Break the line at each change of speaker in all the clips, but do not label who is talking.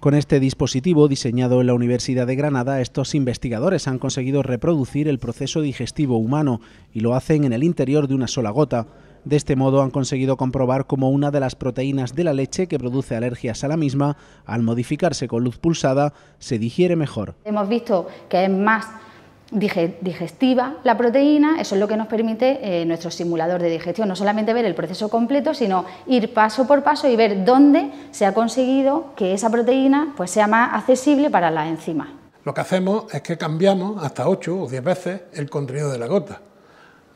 Con este dispositivo diseñado en la Universidad de Granada, estos investigadores han conseguido reproducir el proceso digestivo humano y lo hacen en el interior de una sola gota. De este modo han conseguido comprobar cómo una de las proteínas de la leche que produce alergias a la misma, al modificarse con luz pulsada, se digiere mejor.
Hemos visto que es más digestiva la proteína, eso es lo que nos permite eh, nuestro simulador de digestión, no solamente ver el proceso completo, sino ir paso por paso y ver dónde se ha conseguido que esa proteína pues, sea más accesible para la enzima".
Lo que hacemos es que cambiamos hasta 8 o 10 veces el contenido de la gota,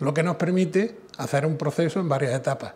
lo que nos permite hacer un proceso en varias etapas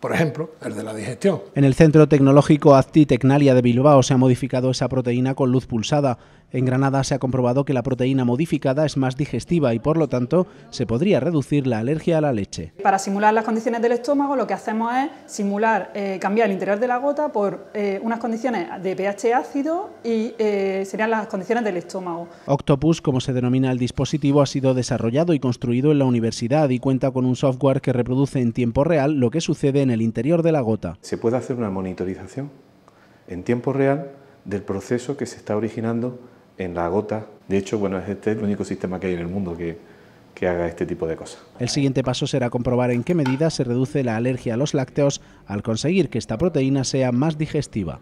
por ejemplo, el de la digestión.
En el Centro Tecnológico Acti Tecnalia de Bilbao se ha modificado esa proteína con luz pulsada. En Granada se ha comprobado que la proteína modificada es más digestiva y por lo tanto se podría reducir la alergia a la leche.
Para simular las condiciones del estómago lo que hacemos es simular eh, cambiar el interior de la gota por eh, unas condiciones de pH ácido y eh, serían las condiciones del estómago.
Octopus, como se denomina el dispositivo, ha sido desarrollado y construido en la universidad y cuenta con un software que reproduce en tiempo real lo que sucede en el interior de la gota. Se puede hacer una monitorización en tiempo real
del proceso que se está originando en la gota. De hecho, este el único sistema que hay en el mundo que, que haga este tipo de cosas.
El siguiente paso será comprobar en qué medida se reduce la alergia a los lácteos al conseguir que esta proteína sea más digestiva.